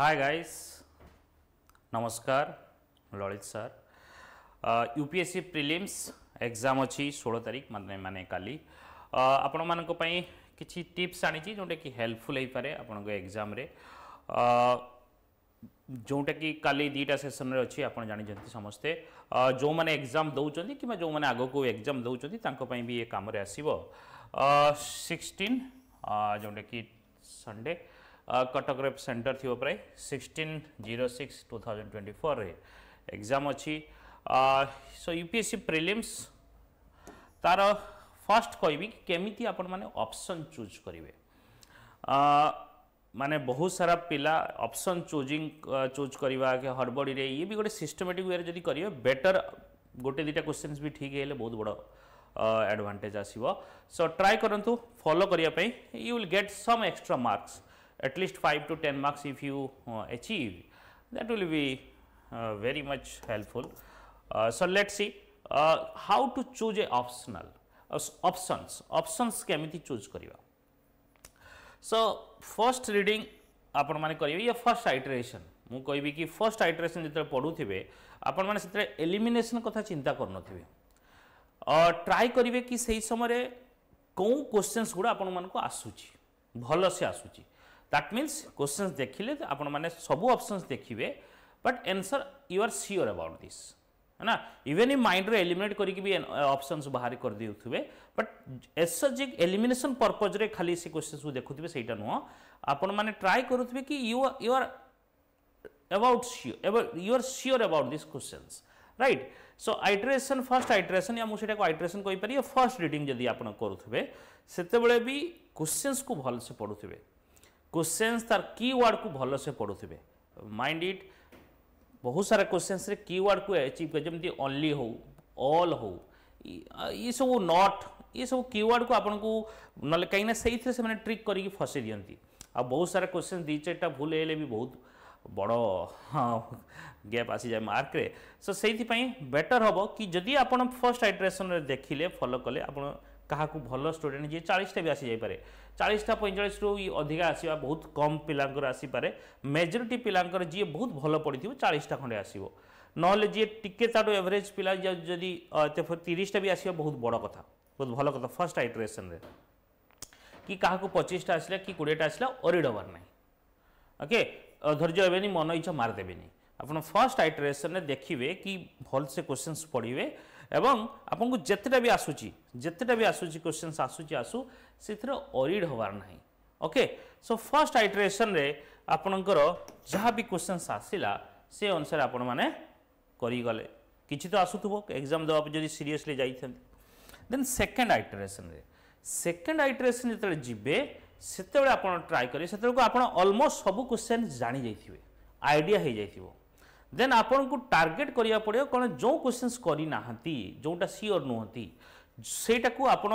हाय guys नमस्कार Lalit sir UPSC prelims exam अच्छी तारीख मान मान का आपण मान किसी टीप्स आनी जोटा कि हेल्पफुल हो पाए आपण एग्जाम जोटा कि का दुटा सेसन में अच्छी आप जानते समस्ते जो मैंने एग्जाम दौरान कि जो मैंने आग को एग्जाम दौरान भी ये कम आसब सिक्सटीन जोटा कि संडे कटक रेप सेन्टर थी प्राय sixteen zero six two thousand twenty four exam अच्छी सो यूपीएससी प्रिलिम्स तार फर्स्ट कहबी केमी आपण मैंने चूज करेंगे माने बहुत सारा पिला ऑप्शन चूजिंग चूज करवा के हड़बड़ी रे ये भी गोटे सिस्टमेटिक वे जदि करिए बेटर गोटे दुटा क्वेश्चन भी ठीक है बहुत बड़ा एडवांटेज आसो ट्राए करूँ फलो करने you will get some extra marks at least 5 to 10 marks if you uh, achieve that will be uh, very much helpful. Uh, so, let us see how to choose a optional options options केमती choose करिवा. So, first reading आपण माने करिवे या first iteration मु कहबी कि first iteration जितने पढ़ुथिबे आपण माने सेतरे elimination कथा चिंता करनथिबे और ट्राई करिवे कि सेही समय कोउ क्वेश्चंस गुडा आपण मानको आसुची भलसे आसुची দ্যাট মিন্স কোশ্চেন্স দেখিলে ଆପଣମାନେ ସବୁ ଅପସନ୍ସ ଦେଖିବେ but answer you are sure about this है ना इवन ये माइंड एलिमिनेट करके भी ऑप्शंस बाहर कर दिउथबे बट एस सच एक एलिमिनेशन पर्पज रे खाली से क्वेश्चन को देखुथबे सेटा नुह आपन माने ट्राई करूथबे कि you you are about sure you are sure about this questions right so iteration first iteration या मु सेटा को आइट्रेशन कहि पारि फर्स्ट रीडिंग जदी आपन करूथबे सेते बेले भी क्वेश्चंस को भल से पढुथबे क्वेश्चन तार वार्ड को भलसे पढ़ुवे माइंड इट बहुत सारा क्वेश्चन वार्ड को अचीव कर जमी ओनली हो ऑल हो ये सब नट ये सब वार्ड को आपन को ना कहीं से ट्रिक कर फसई दिखती आ बहुत सारा क्वेश्चन दी चार भूल हेले भी बहुत बड़ गैप हाँ, आसी जाए मार्क सो से बेटर हम कि जदि आप फर्स्ट आइट्रेसन देखिले फलो कले आप କାହାକୁ ଭଲ ଷ୍ଟୁଡେଣ୍ଟ ଯିଏ ଚାଳିଶଟା ବି ଆସିଯାଇପାରେ ଚାଳିଶଟା ପଇଁଚାଳିଶରୁ ଅଧିକା ଆସିବା ବହୁତ କମ୍ ପିଲାଙ୍କର ଆସିପାରେ ମେଜରିଟି ପିଲାଙ୍କର ଯିଏ ବହୁତ ଭଲ ପଡ଼ିଥିବ ଚାଳିଶଟା ଖଣ୍ଡେ ଆସିବ ନହେଲେ ଯିଏ ଟିକେ ତା'ଠୁ ଏଭରେଜ୍ ପିଲା ଯଦି ତିରିଶଟା ବି ଆସିବା ବହୁତ ବଡ଼ କଥା ବହୁତ ଭଲ କଥା ଫାର୍ଷ୍ଟ ଆଇଟ୍ରେସନ୍ରେ କି କାହାକୁ ପଚିଶଟା ଆସିଲା କି କୋଡ଼ିଏଟା ଆସିଲା ଅରିଡ଼ ହେବାର ନାହିଁ ଓକେ ଧୈର୍ଯ୍ୟ ହେବେନି ମନ ଇଚ୍ଛା ମାରିଦେବେନି ଆପଣ ଫାର୍ଷ୍ଟ ଆଇଟ୍ରେସନ୍ରେ ଦେଖିବେ କି ଭଲସେ କ୍ୱେଶ୍ଚିନ୍ସ ପଢ଼ିବେ এবং আপনার যেতেটা বি আসুচি যেতেটা বি আসুচি কোশ্চেন্স আসুচি আসু সেথিরে অরিড হবার না ওকে সো ফার্স্ট আইটরেসনরে আপনার যা বি কোশ্চেন্স আসিলা সে অনুসারে আপনার মানে করিগলে কিছু তো আসুথব এক্সাম দেওয়া যদি সিরিয়সলি যাই দেন সেকেন্ড আইটরেসনরে সেকেন্ড আইটরেসন যেত যাবে সেতবে আপনার ট্রাই করি সেত আপনার অলমোস্ট সবু কোশ্চেন জাঁথিবে আইডিয়া হয়ে যাই ଦେନ୍ ଆପଣଙ୍କୁ ଟାର୍ଗେଟ୍ କରିବାକୁ ପଡ଼ିବ କ'ଣ ଯେଉଁ କ୍ୱେଶ୍ଚିନ୍ସ କରିନାହାନ୍ତି ଯେଉଁଟା ସିଓର ନୁହନ୍ତି ସେଇଟାକୁ ଆପଣ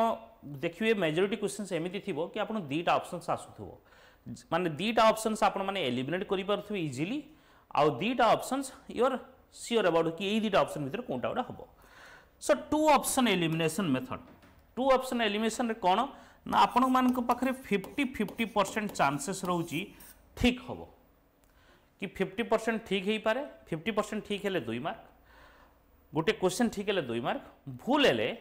ଦେଖିବେ ମେଜରିଟି କ୍ୱେଶ୍ଚିନ୍ସ ଏମିତି ଥିବ କି ଆପଣ ଦୁଇଟା ଅପସନ୍ସ ଆସୁଥିବ ମାନେ ଦୁଇଟା ଅପସନ୍ସ ଆପଣମାନେ ଏଲିମିନେଟ୍ କରିପାରୁଥିବେ ଇଜିଲି ଆଉ ଦୁଇଟା ଅପସନ୍ସ ୟୁଅର୍ ସିଓର ଆବାଉଟ୍ କି ଏଇ ଦୁଇଟା ଅପସନ୍ ଭିତରେ କେଉଁଟା ଗୋଟେ ହେବ so two option elimination method two option ଏଲିମିନେସନ୍ରେ କ'ଣ ନା ଆପଣମାନଙ୍କ ପାଖରେ ଫିଫ୍ଟି ଫିଫ୍ଟି ପରସେଣ୍ଟ ଚାନ୍ସେସ୍ ରହୁଛି ଠିକ୍ ହେବ कि फिफ्टी परसेंट ठीक हो पारे फिफ्टी परसेंट ठीक हेले दुई मार्क गोटे क्वेश्चन ठीक हेले दुई मार्क भूल हेले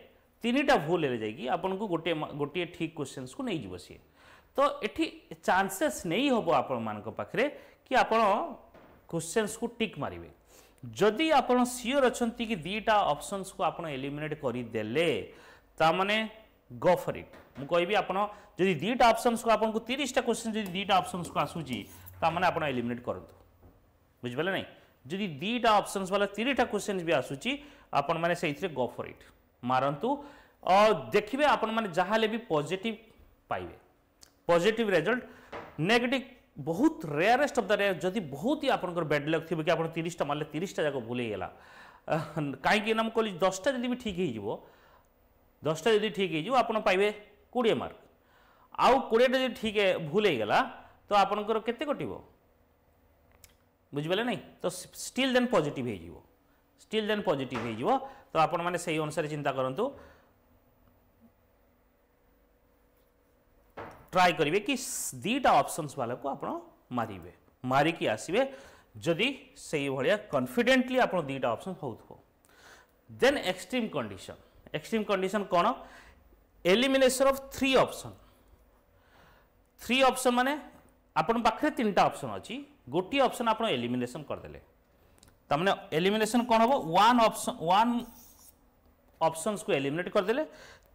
তিনটা ভুল হলে যাই আপনার গোটিয়ে গোটিয়ে ঠিক কোশ্চেন্স কু নিয়ে সি তো এটি চান্সেস নেই হব আপনার পাখে কি আপনার কোশ্চেন্স কু টিক মারিবে যদি আপনার সিওর অনেক দুইটা অপসনস কু আপনার এলিমিনেট করেদেলে তা মানে গো ফর ইট মু কবি আপনার যদি দুইটা অপসনস কু আপনার তিরিশটা কোশ্চেন যদি দুইটা অপসনস কু আসুচি তা মানে আপনার এলিমিনেট করতু বুঝিপালে না যদি দুইটা অপসনস বালা তিনটা কোশ্চেন বি আসুচি আপন মানে সেইথিরে গো ফর ইট মারন্তু দেখবে আপন মানে যা হলে বি পজিটিভ পাইবে পজিটিভ রেজল্ট নেগেটিভ বহুত রেয়ারেস্ট অফ দ রেয়ার যদি বহুত হি আপনার ব্যাড লক থাকবে কি আপনার তিরিশটা মারলে তিরিশটা যাক ভুলে গেলা কাইকি না কলি দশটা যদি বি ঠিক হয়ে যাব দশটা যদি ঠিক হয়ে যাব আপনার পাইবে কোড়িয়ে মার্ক আউ কোড়িয়েটা যদি ঠিক ভুল হয়ে গেলা তো আপনার কেতে কটিব बुझे ना तो स्टिल देन पॉजिटिव हो स्टिल देन पॉजिटिव हो तो आपण अनुसार चिंता करूँ ट्राए करेंगे कि दीटा अपसनस वाला को आप मारे मारिकी आसवे जदि से कन्फिडेन्टली आप दीटा अपसन हो then extreme condition extreme condition कौन elimination of three option three option माने आपन पाखे तीन टा ऑप्शन अच्छी गोटे अप्सन आप एलिमेसन करदे तमें एलिमेसन कौन हम वन ऑप्शन को एलिमेट करदे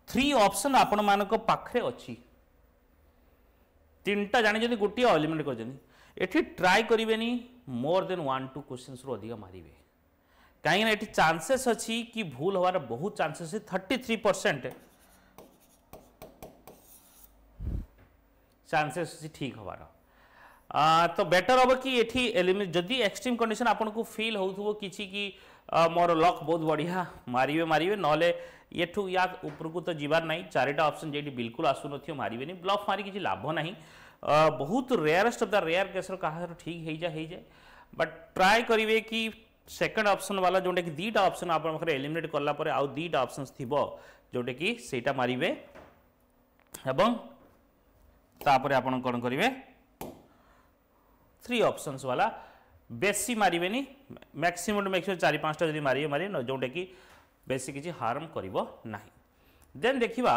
थ्री ऑप्शन आपण मान पाखे अच्छी तीन टा जानी गोटे एलिमेट कर ट्राए करेनि more than one two question रु अधिक मारे कहीं चानसेस अच्छी कि भूल हमारे बहुत chances thirty three percent chances ठीक हमारा तो बेटर हम कि ये जदि एक्सट्रीम कंडीशन आपन को फिल हो कि मोर लक बहुत बढ़िया मारे मारे ना यूँ या ऊपर तो जीवार ना चारिटा अप्सन जी बिलकुल आसुन मारे ब्लफ मार किसी लाभ ना बहुत रेयरेस्ट अफ द रेयर केसर ठीक हो जाए जाए बट ट्राए करेंगे कि सेकेंड ऑप्शन वाला जोटा कि अप्सन ऑप्शन एलिमेट एलिमिनेट कलापर आउ थी जोटा कि सहीटा मारे एवं तापर आप कौन करेंगे थ्री ऑप्शंस वाला ବେଶୀ ମାରିବେନି ମ୍ୟାକ୍ସିମମ୍ ମ୍ୟାକ୍ସିମମ୍ ଚାରି ପାଞ୍ଚଟା ଯଦି ମାରିବେ ମାରିବେ ଯେଉଁଟାକି ବେଶୀ କିଛି ହାର୍ମ କରିବ ନାହିଁ ଦେନ୍ ଦେଖିବା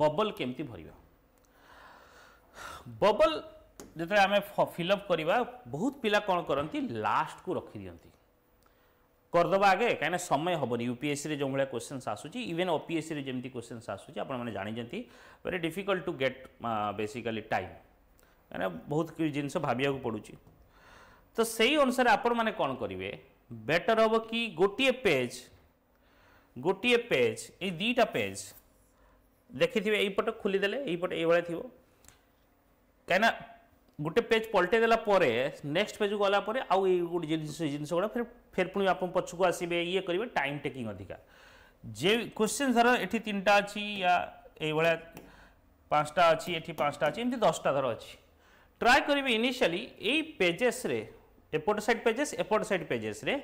ବବଲ୍ କେମିତି ଭରିବା ବବଲ୍ ଯେତେବେଳେ ଆମେ ଫିଲ୍ଅପ୍ କରିବା ବହୁତ ପିଲା କ'ଣ କରନ୍ତି ଲାଷ୍ଟକୁ ରଖିଦିଅନ୍ତି କରିଦେବା ଆଗେ କାହିଁକିନା ସମୟ ହେବନି ୟୁ ପି ଏସ୍ସିରେ ଯେଉଁଭଳିଆ କ୍ୱେଶ୍ଚନ୍ସ ଆସୁଛି ଇଭେନ୍ ଓ ପି ଏସ୍ସିରେ ଯେମିତି କ୍ୱେଶ୍ଚନ୍ସ ଆସୁଛି ଆପଣମାନେ ଜାଣିଛନ୍ତି very difficult to get basically time କାହିଁକିନା ବହୁତ ଜିନିଷ ଭାବିବାକୁ ପଡ଼ୁଛି ତ ସେଇ ଅନୁସାରେ ଆପଣମାନେ କ'ଣ କରିବେ ବେଟର୍ ହେବ କି ଗୋଟିଏ ପେଜ୍ ଗୋଟିଏ ପେଜ୍ ଏଇ ଦୁଇଟା ପେଜ୍ ଦେଖିଥିବେ ଏଇପଟ ଖୋଲିଦେଲେ ଏଇପଟ ଏଇଭଳିଆ ଥିବ କାହିଁକିନା ଗୋଟେ ପେଜ୍ ପଲଟେଇ ଦେଲା ପରେ ନେକ୍ସଟ ପେଜ୍କୁ ଗଲା ପରେ ଆଉ ଏଇ ଗୋଟେ ଜିନିଷ ଜିନିଷ ଗୁଡ଼ା ଫେର ଫେର ପୁଣି ଆପଣ ପଛକୁ ଆସିବେ ଇଏ କରିବେ ଟାଇମ୍ ଟେକିଂ ଅଧିକା ଯେ କ୍ୱେଶ୍ଚିନ୍ ଧର ଏଠି ତିନିଟା ଅଛି ୟା ଏଇଭଳିଆ ପାଞ୍ଚଟା ଅଛି ଏଠି ପାଞ୍ଚଟା ଅଛି ଏମିତି ଦଶଟା ଧର ଅଛି ট্রাই করবি ইনিশিয়ালি এই পেজেসরে এপট সাইড পেজেস এপট সাইড পেজেসরে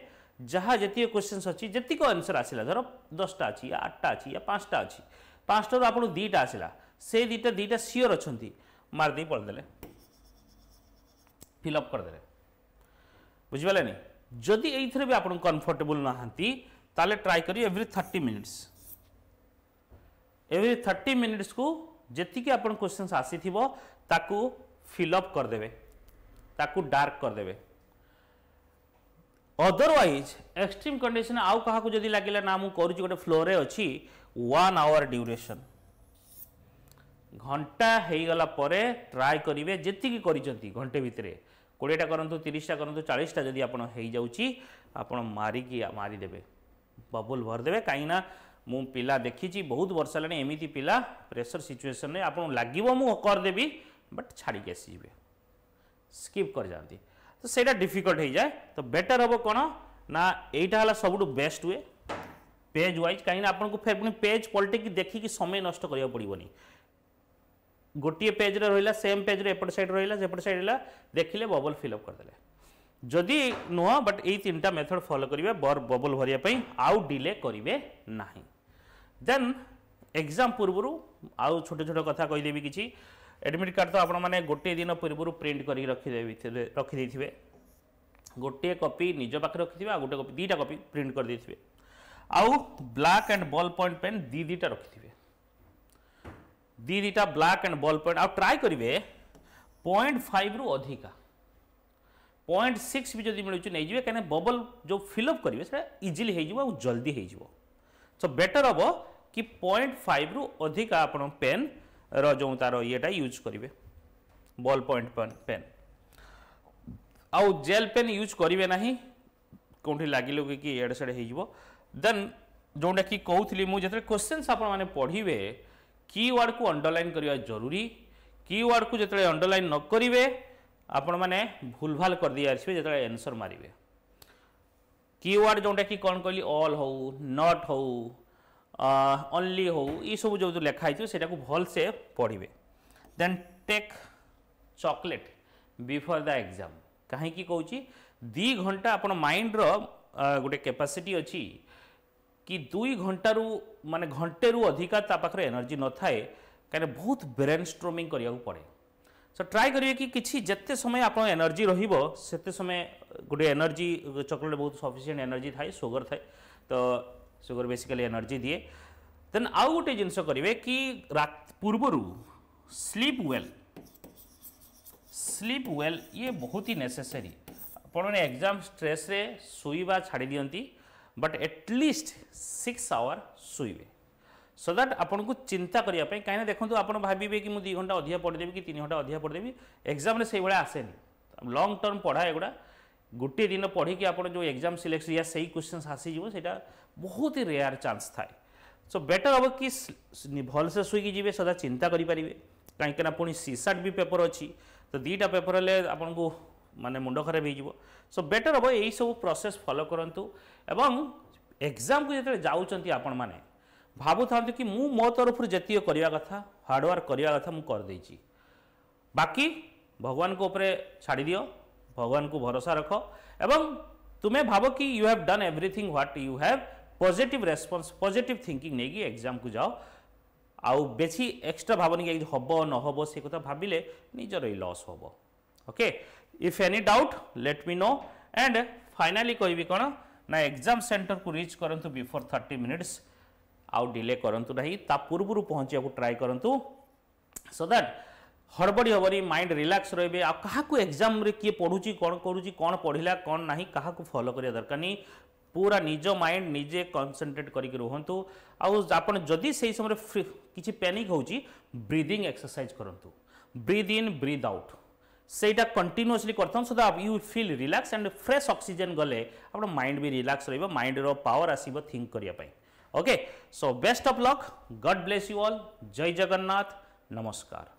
যা যেতিক কোশ্চেন্স অছি যেতিক আনসর আসিলা ধর দশটা আছে ইয়া আটটা আছে ইয়া পাঁচটা আছে পাঁচটার আপনার দুইটা আসিলা সেই দুইটা দুইটা সিওর অনেক মারিদে পড়েদেলে ফিল অপ করেদেলে বুঝিপারে যদি এইথরে বি আপনার কমফর্টেবল না তাহলে ট্রাই করি every thirty minutes every thirty minutes কু যেতিকি আপনার কোশ্চেন্স আসি তাকু फिलअप करदे डार्क करदे अदरवैज एक्सट्रीम कंडीशन आउ क्या जदि लगे ना मुझे करुच्ची गोटे फ्लोरे अच्छी वन आवर ड्यूरेसन घंटा हो गला ट्राए करेंगे जीक कर घंटे भितर कोड़ेटा करूँ तीसटा करूँ चालीसटा जदि आप मारिकी मारिदेवे बबुल भरीदे कहीं मुझे पिला देखी बहुत वर्ष होमती पिला प्रेसर सिचुएसन आप लगे मुझदेवी ବଟ୍ ଛାଡ଼ିକି ଆସିଯିବେ ସ୍କିପ୍ କରିଯାଆନ୍ତି ତ ସେଇଟା ଡିଫିକଲ୍ଟ ହେଇଯାଏ ତ ବେଟର୍ ହେବ କ'ଣ ନା ଏଇଟା ହେଲା ସବୁଠୁ ବେଷ୍ଟ ୱେ ପେଜ୍ ୱାଇଜ୍ କାହିଁକିନା ଆପଣଙ୍କୁ ଫେର୍ ପୁଣି ପେଜ୍ ପଲଟିକି ଦେଖିକି ସମୟ ନଷ୍ଟ କରିବାକୁ ପଡ଼ିବନି ଗୋଟିଏ ପେଜ୍ରେ ରହିଲା ସେମ୍ ପେଜ୍ରେ ଏପଟ ସାଇଡ଼୍ ରହିଲା ସେପଟ ସାଇଡ଼୍ ରହିଲା ଦେଖିଲେ ବବଲ୍ ଫିଲ୍ଅପ୍ କରିଦେଲେ ଯଦି ନୁହଁ ବଟ୍ ଏଇ ତିନିଟା ମେଥଡ଼ ଫଲୋ କରିବେ ବର୍ ବବଲ୍ ଭରିବା ପାଇଁ ଆଉ ଡିଲେ କରିବେ ନାହିଁ ଦେନ୍ ଏକ୍ଜାମ୍ ପୂର୍ବରୁ ଆଉ ଛୋଟ ଛୋଟ କଥା କହିଦେବି କିଛି এডমিট কার্ড তো আপনার दिन पूर्व प्रिंट कर করি गोटे कपी কপি নিজ পাখে রখিথে আর গোটে কপি দুইটা কপি প্রিন্ট করেদেইথিবে আউ black and ball point pen দি দুইটা রখিথে दी दुटा ब्लाक एंड बल पॉइंट आउ ट्राए करेंगे पॉइंट फाइव रु अधिका पॉइंट सिक्स भी जब मिलूँ नहीं जी कहीं बबल जो फिलअप करेंगे इजिली हो जल्दी हो बेटर हम कि पॉइंट फाइव रु अधिका आप पेन ର ଯେଉଁ ତା'ର ଇଏଟା ୟୁଜ୍ କରିବେ ବଲ୍ ପଏଣ୍ଟ ପେନ୍ ଆଉ ଜେଲ୍ ପେନ୍ ୟୁଜ୍ କରିବେ ନାହିଁ କେଉଁଠି ଲାଗିଲୁଗିକି ଇଆଡ଼େ ସିଆଡ଼େ ହେଇଯିବ ଦେନ୍ ଯେଉଁଟାକି କହୁଥିଲି ମୁଁ ଯେତେବେଳେ କ୍ୱେଶ୍ଚିନ୍ସ ଆପଣମାନେ ପଢ଼ିବେ କି ୱାର୍ଡ଼କୁ ଅଣ୍ଡରଲାଇନ୍ କରିବା ଜରୁରୀ କି ୱାର୍ଡ଼କୁ ଯେତେବେଳେ ଅଣ୍ଡରଲାଇନ୍ ନ କରିବେ ଆପଣମାନେ ଭୁଲଭାଲ କରିଦେଇ ଆସିବେ ଯେତେବେଳେ ଏନ୍ସର୍ ମାରିବେ କି ୱାର୍ଡ଼ ଯେଉଁଟାକି କ'ଣ କହିଲି ଅଲ୍ ହେଉ ନଟ୍ ହେଉ অনলি হো এইসব যে লেখা হয়েছে সেটা ভালসে পড়বে then take chocolate before the exam কী কৌছি ଦୁଇ ଘଣ୍ଟା ଆପଣ ମାଇଣ୍ଡର ଗୋଟେ କେପାସିଟି ଅଛି କି ଦୁଇ ଘଣ୍ଟାରୁ ମାନେ ଘଣ୍ଟେରୁ ଅଧିକା ତା ପାଖରେ ଏନର୍ଜି ନଥାଏ କାହିଁକିନା ବହୁତ ବ୍ରେନ୍ ଷ୍ଟ୍ରୋମିଂ କରିବାକୁ ପଡ଼େ ସୋ ଟ୍ରାଏ କରିବେ କି କିଛି ଯେତେ ସମୟ ଆପଣ ଏନର୍ଜି ରହିବ ସେତେ ସମୟ ଗୋଟେ ଏନର୍ଜି ଚକୋଲେଟ୍ ବହୁତ ସଫିସିଏଣ୍ଟ ଏନର୍ଜି ଥାଏ ସୁଗର ଥାଏ ତ ସୁଗର ବେସିକାଲି ଏନର୍ଜି ଦିଏ ଦେନ୍ ଆଉ ଗୋଟେ ଜିନିଷ କରିବେ କି ପୂର୍ବରୁ ସ୍ଲିପ୍ ୱେଲ୍ ସ୍ଲିପ୍ ୱେଲ୍ ଇଏ ବହୁତ ହି ନେସେସରି ଆପଣମାନେ ଏକ୍ଜାମ୍ ଷ୍ଟ୍ରେସ୍ରେ ଶୋଇବା ଛାଡ଼ି ଦିଅନ୍ତି ବଟ୍ ଏଟଲିଷ୍ଟ ସିକ୍ସ ଆୱାର ଶୋଇବେ ସୋ ଦ୍ୟାଟ୍ ଆପଣଙ୍କୁ ଚିନ୍ତା କରିବା ପାଇଁ କାହିଁକିନା ଦେଖନ୍ତୁ ଆପଣ ଭାବିବେ କି ମୁଁ ଦୁଇ ଘଣ୍ଟା ଅଧିକା ପଢ଼ିଦେବି କି ତିନି ଘଣ୍ଟା ଅଧିକା ପଢ଼ିଦେବି ଏକ୍ଜାମ୍ରେ ସେଇଭଳିଆ ଆସେନି ଲଙ୍ଗ୍ ଟର୍ମ ପଢ଼ା ଏଗୁଡ଼ା গোটিয়ে দিন কি আপনার যে এক্সাম সিলেক্ট ইয়া সেই কোশ্চেন্স আসিযোগ সেটা বহুত রেয়ার চান্স থাকে সো বেটর হব কি ভালসে শুইকি যাবে সদা চিন্তা করে পারে কিনা পুঁ সিসাট বি পেপর অছি দুইটা পেপর হলে আপনার মানে মুন্ড খারাপ হয়ে যাব সো বেটর হব এই সব প্রসেস ফলো করতু এবং এক্সামকে যেত যাচ্ছেন আপন মানে ভাবু থাকে কি মু মো তরফ যেত করা কথা হার্ডওয়ার্ক করা কথা মু বাকি ভগবান উপরে ছাড়ি দিও भगवान को भरोसा रख एवं तुम्हें भाव कि you have done everything what you have positive response positive thinking नहीं एक्जाम को जाओ आउ बेसी एक्सट्रा भावनी कि हम नहब से कथा भाविले निजर ही लस हम okay if any doubt let me know and finally कह कौन ना एग्जाम सेंटर को रिच करूँ बिफोर थर्टी मिनिट्स आउ डिले करूँ ना पूर्व पहुँचा ट्राए करूँ सो दैट हड़बड़ी हबरी माइंड रिलैक्स रे आ क्या एग्जाम किए पढ़ुची कौन करुच्ची कौन पढ़ला कौन ना क्या फलो करा दरकार नहीं पूरा निज माइंड निजे कनसनट्रेट करके रुहतु आपड़ जदि से समय किसी पैनिक हो ब्रिदिंग एक्सरसाइज करूँ ब्रिद इन ब्रिद आउट से कंटिन्यूसली କରିଥାନ୍ତୁ so you feel relax and fresh oxygen गले माइंड भी रिल्क्स ବି पावर ରହିବ ମାଇଣ୍ଡର ପାୱାର ଆସିବ ଥିଙ୍କ କରିବା ପାଇଁ okay so best of luck God bless you